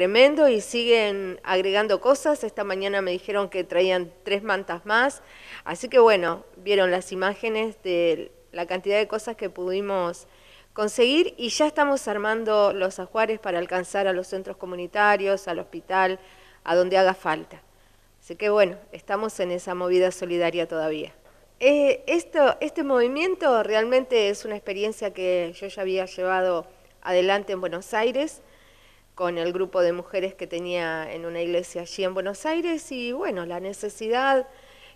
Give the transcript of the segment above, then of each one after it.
tremendo y siguen agregando cosas. Esta mañana me dijeron que traían tres mantas más. Así que bueno, vieron las imágenes de la cantidad de cosas que pudimos conseguir y ya estamos armando los ajuares para alcanzar a los centros comunitarios, al hospital, a donde haga falta. Así que bueno, estamos en esa movida solidaria todavía. Eh, esto, este movimiento realmente es una experiencia que yo ya había llevado adelante en Buenos Aires con el grupo de mujeres que tenía en una iglesia allí en Buenos Aires y bueno, la necesidad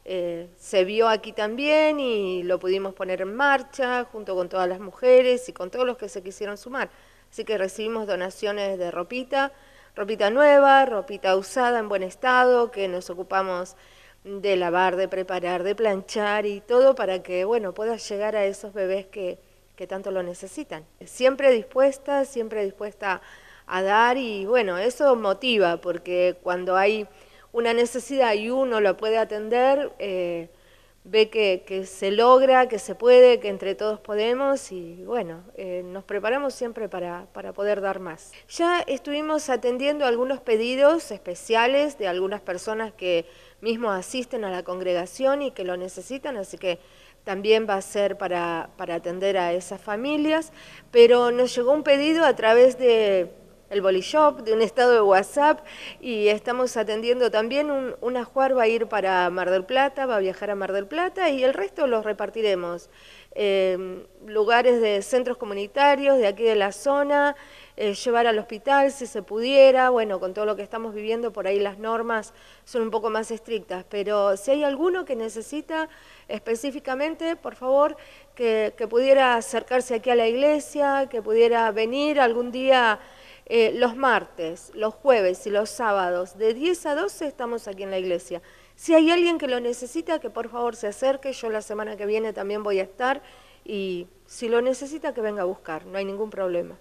eh, se vio aquí también y lo pudimos poner en marcha junto con todas las mujeres y con todos los que se quisieron sumar. Así que recibimos donaciones de ropita, ropita nueva, ropita usada en buen estado, que nos ocupamos de lavar, de preparar, de planchar y todo para que, bueno, pueda llegar a esos bebés que, que tanto lo necesitan. Siempre dispuesta, siempre dispuesta a dar y bueno, eso motiva porque cuando hay una necesidad y uno la puede atender, eh, ve que, se logra, que se puede, que entre todos podemos y bueno, eh, nos preparamos siempre para, para, poder dar más. Ya estuvimos atendiendo algunos pedidos especiales de algunas personas que mismo asisten a la congregación y que lo necesitan, así que también va a ser para, para atender a esas familias, pero nos llegó un pedido a través de el Bolishop, de un estado de WhatsApp y estamos atendiendo también una un va a ir para Mar del Plata, va a viajar a Mar del Plata y el resto los repartiremos. Em, lugares de centros comunitarios de aquí de la zona, eh, llevar al hospital si se pudiera, bueno, con todo lo que estamos viviendo por ahí las normas son un poco más estrictas, pero si hay alguno que necesita específicamente, por favor, que pudiera acercarse aquí a la iglesia, que pudiera venir algún día eh, los martes, los jueves y los sábados, de 10 a 12 estamos aquí en la iglesia. Si hay alguien que lo necesita, que por favor se acerque, yo la semana que viene también voy a estar y si lo necesita, que venga a buscar, no hay ningún problema.